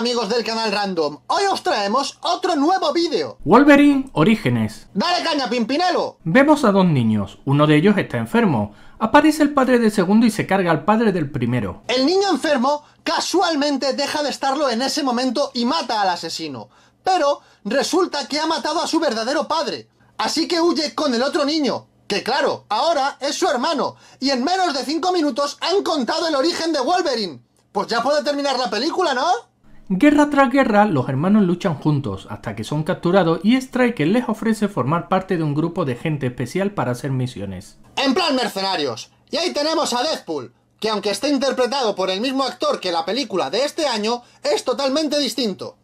amigos del canal Random, hoy os traemos otro nuevo vídeo. Wolverine Orígenes. ¡Dale caña, Pimpinelo! Vemos a dos niños, uno de ellos está enfermo. Aparece el padre del segundo y se carga al padre del primero. El niño enfermo casualmente deja de estarlo en ese momento y mata al asesino. Pero resulta que ha matado a su verdadero padre. Así que huye con el otro niño, que claro, ahora es su hermano, y en menos de 5 minutos han contado el origen de Wolverine. Pues ya puede terminar la película, ¿no? Guerra tras guerra, los hermanos luchan juntos hasta que son capturados y Striker les ofrece formar parte de un grupo de gente especial para hacer misiones. En plan mercenarios. Y ahí tenemos a Deadpool, que aunque esté interpretado por el mismo actor que la película de este año, es totalmente distinto.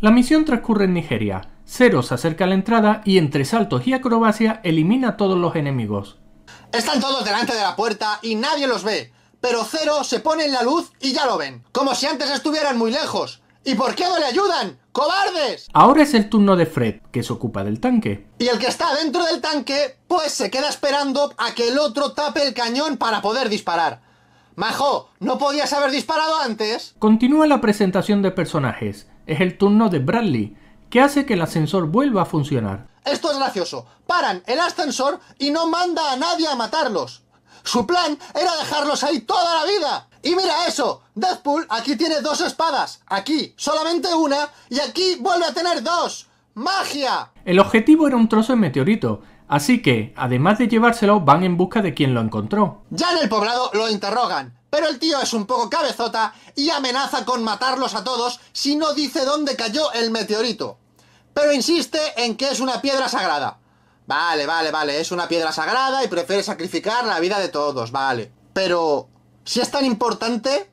La misión transcurre en Nigeria. Zero se acerca a la entrada y entre saltos y acrobacia elimina a todos los enemigos. Están todos delante de la puerta y nadie los ve, pero Zero se pone en la luz y ya lo ven, como si antes estuvieran muy lejos, ¿Y por qué no le ayudan? ¡Cobardes! Ahora es el turno de Fred, que se ocupa del tanque. Y el que está dentro del tanque, pues se queda esperando a que el otro tape el cañón para poder disparar. Majo, ¿no podías haber disparado antes? Continúa la presentación de personajes. Es el turno de Bradley, que hace que el ascensor vuelva a funcionar. Esto es gracioso. Paran el ascensor y no manda a nadie a matarlos. Su plan era dejarlos ahí toda la vida. Y mira eso, Deathpool aquí tiene dos espadas, aquí solamente una y aquí vuelve a tener dos. ¡Magia! El objetivo era un trozo de meteorito, así que, además de llevárselo, van en busca de quien lo encontró. Ya en el poblado lo interrogan, pero el tío es un poco cabezota y amenaza con matarlos a todos si no dice dónde cayó el meteorito. Pero insiste en que es una piedra sagrada. Vale, vale, vale, es una piedra sagrada y prefiere sacrificar la vida de todos, vale. Pero, si es tan importante,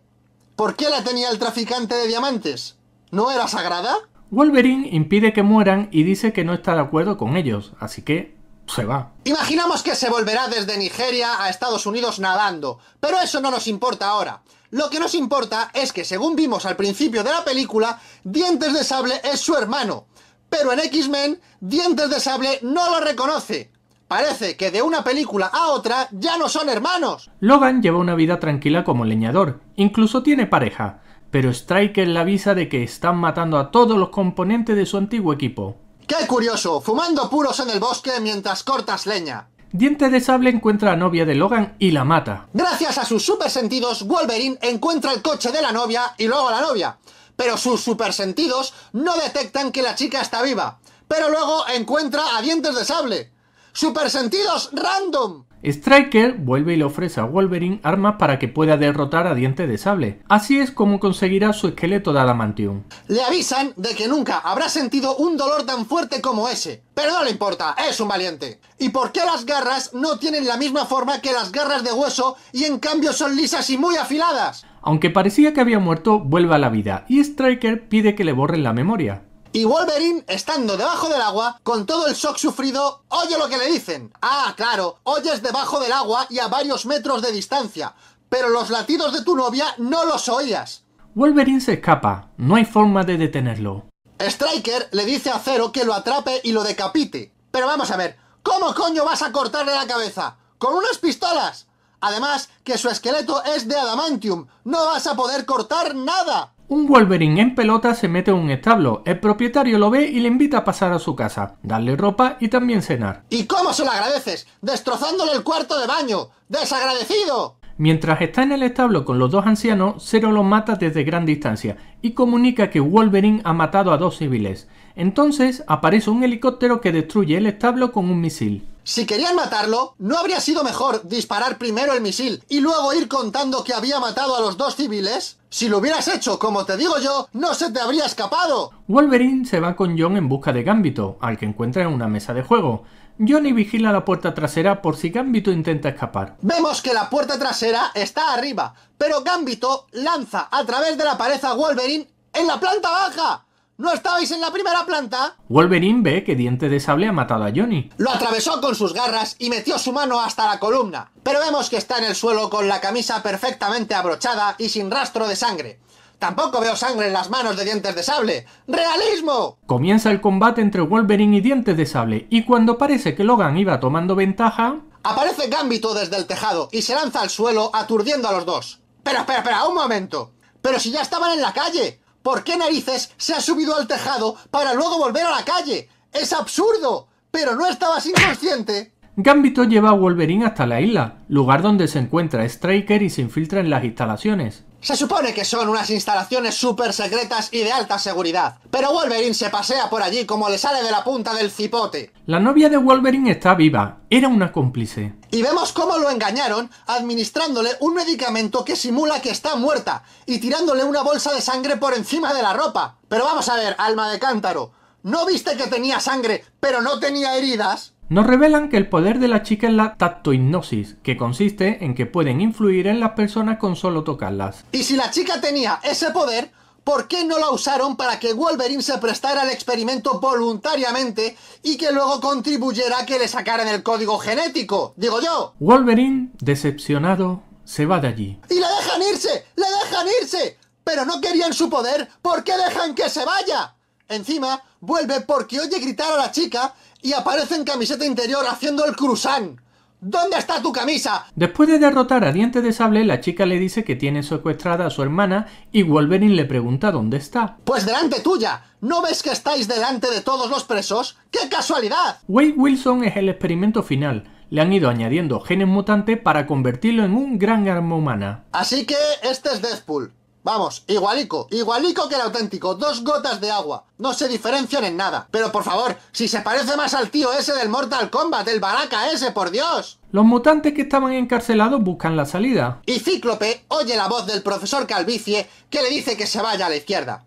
¿por qué la tenía el traficante de diamantes? ¿No era sagrada? Wolverine impide que mueran y dice que no está de acuerdo con ellos, así que se va. Imaginamos que se volverá desde Nigeria a Estados Unidos nadando, pero eso no nos importa ahora. Lo que nos importa es que, según vimos al principio de la película, Dientes de Sable es su hermano pero en X-Men Dientes de Sable no lo reconoce. Parece que de una película a otra ya no son hermanos. Logan lleva una vida tranquila como leñador, incluso tiene pareja, pero Striker le avisa de que están matando a todos los componentes de su antiguo equipo. ¡Qué curioso! Fumando puros en el bosque mientras cortas leña. Dientes de Sable encuentra a la novia de Logan y la mata. Gracias a sus supersentidos, Wolverine encuentra el coche de la novia y luego a la novia pero sus supersentidos no detectan que la chica está viva. Pero luego encuentra a dientes de sable. ¡Supersentidos random! Striker vuelve y le ofrece a Wolverine armas para que pueda derrotar a dientes de Sable. Así es como conseguirá su esqueleto de adamantium. Le avisan de que nunca habrá sentido un dolor tan fuerte como ese, pero no le importa, es un valiente. ¿Y por qué las garras no tienen la misma forma que las garras de hueso y en cambio son lisas y muy afiladas? Aunque parecía que había muerto, vuelve a la vida y Striker pide que le borren la memoria. Y Wolverine, estando debajo del agua, con todo el shock sufrido, oye lo que le dicen. Ah, claro, oyes debajo del agua y a varios metros de distancia, pero los latidos de tu novia no los oías. Wolverine se escapa, no hay forma de detenerlo. Striker le dice a Zero que lo atrape y lo decapite. Pero vamos a ver, ¿cómo coño vas a cortarle la cabeza? ¿Con unas pistolas? Además, que su esqueleto es de adamantium. No vas a poder cortar nada. Un Wolverine en pelota se mete en un establo. El propietario lo ve y le invita a pasar a su casa, darle ropa y también cenar. ¿Y cómo se lo agradeces? Destrozándole el cuarto de baño. ¡Desagradecido! Mientras está en el establo con los dos ancianos, Zero lo mata desde gran distancia y comunica que Wolverine ha matado a dos civiles. Entonces aparece un helicóptero que destruye el establo con un misil. Si querían matarlo, ¿no habría sido mejor disparar primero el misil y luego ir contando que había matado a los dos civiles? Si lo hubieras hecho como te digo yo, no se te habría escapado. Wolverine se va con John en busca de Gambito, al que encuentra en una mesa de juego. Johnny vigila la puerta trasera por si Gambito intenta escapar. Vemos que la puerta trasera está arriba, pero Gambito lanza a través de la pared a Wolverine en la planta baja. ¿No estabais en la primera planta? Wolverine ve que Diente de Sable ha matado a Johnny. Lo atravesó con sus garras y metió su mano hasta la columna, pero vemos que está en el suelo con la camisa perfectamente abrochada y sin rastro de sangre. Tampoco veo sangre en las manos de Dientes de Sable. ¡Realismo! Comienza el combate entre Wolverine y Dientes de Sable, y cuando parece que Logan iba tomando ventaja... Aparece Gambito desde el tejado y se lanza al suelo aturdiendo a los dos. Pero, espera, espera, un momento. Pero si ya estaban en la calle. ¿por qué narices se ha subido al tejado para luego volver a la calle? ¡Es absurdo! ¡Pero no estabas inconsciente! Gambito lleva a Wolverine hasta la isla, lugar donde se encuentra Striker y se infiltra en las instalaciones. Se supone que son unas instalaciones súper secretas y de alta seguridad, pero Wolverine se pasea por allí como le sale de la punta del cipote. La novia de Wolverine está viva, era una cómplice. Y vemos cómo lo engañaron administrándole un medicamento que simula que está muerta y tirándole una bolsa de sangre por encima de la ropa. Pero vamos a ver, alma de cántaro, ¿no viste que tenía sangre pero no tenía heridas? Nos revelan que el poder de la chica es la tactohipnosis, que consiste en que pueden influir en las personas con solo tocarlas. Y si la chica tenía ese poder, ¿por qué no la usaron para que Wolverine se prestara al experimento voluntariamente y que luego contribuyera a que le sacaran el código genético? Digo yo. Wolverine, decepcionado, se va de allí. ¡Y le dejan irse! ¡Le dejan irse! Pero no querían su poder, ¿por qué dejan que se vaya? Encima, vuelve porque oye gritar a la chica y aparece en camiseta interior haciendo el cruzán. ¿Dónde está tu camisa? Después de derrotar a Diente de Sable, la chica le dice que tiene secuestrada a su hermana y Wolverine le pregunta dónde está. Pues delante tuya. ¿No ves que estáis delante de todos los presos? ¡Qué casualidad! Wade Wilson es el experimento final. Le han ido añadiendo genes mutantes para convertirlo en un gran arma humana. Así que este es Deadpool. Vamos, igualico, igualico que el auténtico, dos gotas de agua. No se diferencian en nada. Pero por favor, si se parece más al tío ese del Mortal Kombat, el baraca ese, por Dios. Los mutantes que estaban encarcelados buscan la salida. Y Cíclope oye la voz del profesor Calvicie que le dice que se vaya a la izquierda.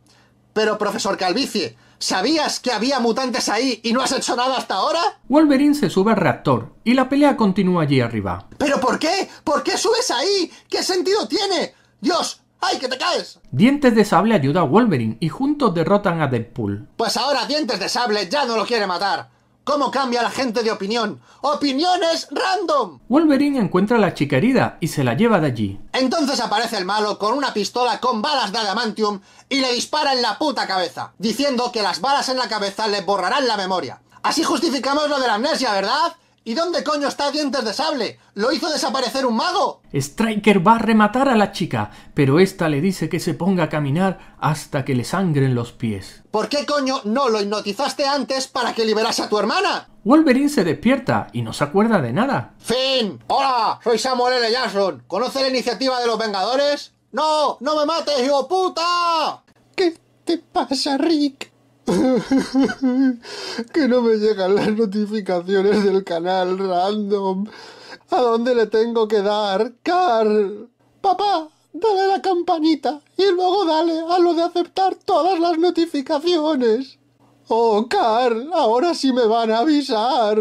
Pero profesor Calvicie, ¿Sabías que había mutantes ahí y no has hecho nada hasta ahora? Wolverine se sube al reactor y la pelea continúa allí arriba. ¿Pero por qué? ¿Por qué subes ahí? ¿Qué sentido tiene? Dios, ¡Ay, que te caes! Dientes de Sable ayuda a Wolverine y juntos derrotan a Deadpool. Pues ahora Dientes de Sable ya no lo quiere matar. ¿Cómo cambia la gente de opinión? ¡Opiniones random! Wolverine encuentra a la chica herida y se la lleva de allí. Entonces aparece el malo con una pistola con balas de adamantium y le dispara en la puta cabeza, diciendo que las balas en la cabeza le borrarán la memoria. Así justificamos lo de la amnesia, ¿verdad? ¿Y dónde coño está Dientes de Sable? ¡Lo hizo desaparecer un mago! Striker va a rematar a la chica, pero esta le dice que se ponga a caminar hasta que le sangren los pies. ¿Por qué coño no lo hipnotizaste antes para que liberase a tu hermana? Wolverine se despierta y no se acuerda de nada. ¡Fin! ¡Hola! Soy Samuel L. Jackson. ¿Conoce la iniciativa de los Vengadores? ¡No! ¡No me mates, hijo puta! ¿Qué te pasa, Rick? que no me llegan las notificaciones del canal random. ¿A dónde le tengo que dar? Carl. Papá, dale la campanita y luego dale a lo de aceptar todas las notificaciones. Oh, Carl, ahora sí me van a avisar.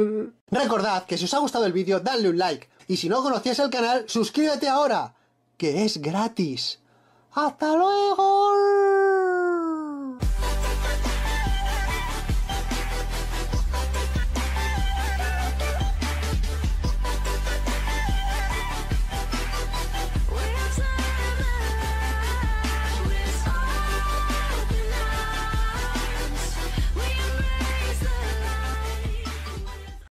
Recordad que si os ha gustado el vídeo, dadle un like. Y si no conocías el canal, suscríbete ahora, que es gratis. ¡Hasta luego!